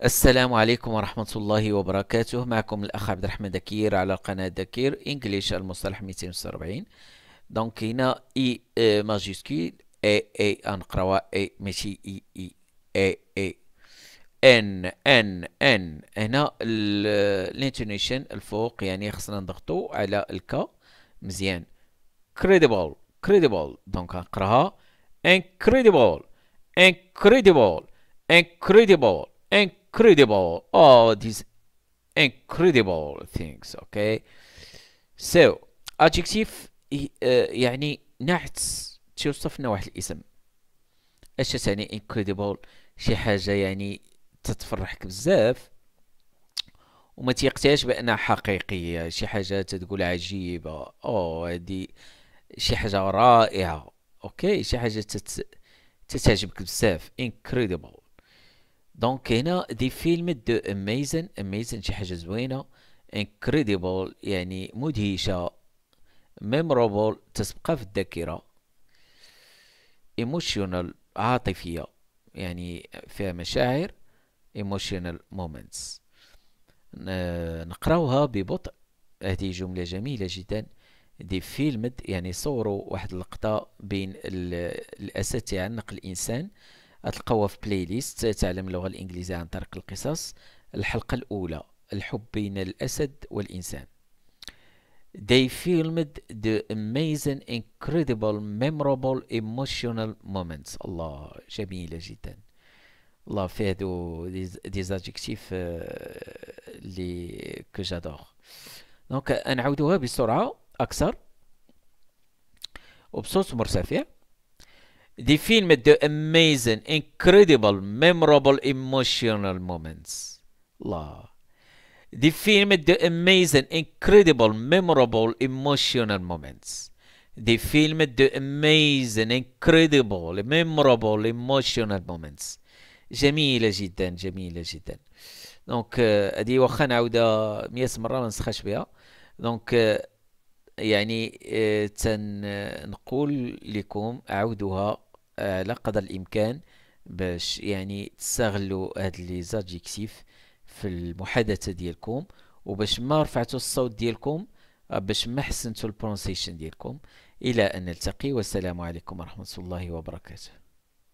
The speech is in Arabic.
السلام عليكم ورحمة الله وبركاته معكم الأخ عبد الرحمن دكير على القناة دكير إنجليش المصطلح 246 دونك هنا إي ماجيسكيل إي إي غنقراوها إي ماشي إي إي إي إي ان ان ان هنا الانتونيشن الفوق يعني خصنا نضغطو على الكا مزيان كريديبل كريديبل دونك غنقراها إنكريديبل إنكريديبل إنكريديبل إنكريديبل incredible all these incredible things okay so adjective uh, يعني نعت توصف واحد الاسم اش يعني incredible شي حاجه يعني تتفرحك بزاف وما تيقتاش بانها حقيقيه شي حاجه تتقول عجيبه او هادي شي حاجه رائعه اوكي شي حاجه تت... تتعجبك بزاف incredible دونك هنا دي فيلم دو اميزن اميزن شي حاجه زوينه انكريديبل يعني مدهشه ميمورابل تسبقى في الذاكره ايموشنال عاطفيه يعني فيها مشاعر ايموشنال مومنتس نقراوها ببطء هذه جمله جميله جدا دي فيلم يعني صوروا واحد اللقطه بين الاساتذه يعني نقل الانسان غتلقاوها في بلاي ليست تعلم اللغه الانجليزيه عن طريق القصص الحلقه الاولى الحب بين الاسد والانسان They filmed the amazing, incredible, memorable, emotional moments. الله جميلة جدا. الله فيه هادو دي زادجيكتيف اللي كو جادور. دونك نعاودوها بسرعة أكثر وبصوت مرتفع. دي فيلم دو اميزن انكريدبل ميمورابل ايموشنال مومنتس الله دي فيلم دو اميزن انكريدبل ميمورابل ايموشنال مومنتس دي فيلم دو اميزن انكريدبل ميمورابل ايموشنال مومنتس جميله جدا جميله جدا دونك euh, هذه واخا نعاودها 100 مره ما نسخاش بها دونك يعني آه، تنقول لكم عودها على آه، قدر الامكان باش يعني تستغلوا هاد لي زادجيكتيف في المحادثه ديالكم وباش ما رفعتوا الصوت ديالكم آه، باش ما حسنتوا البرونسيشن ديالكم الى ان نلتقي والسلام عليكم ورحمه الله وبركاته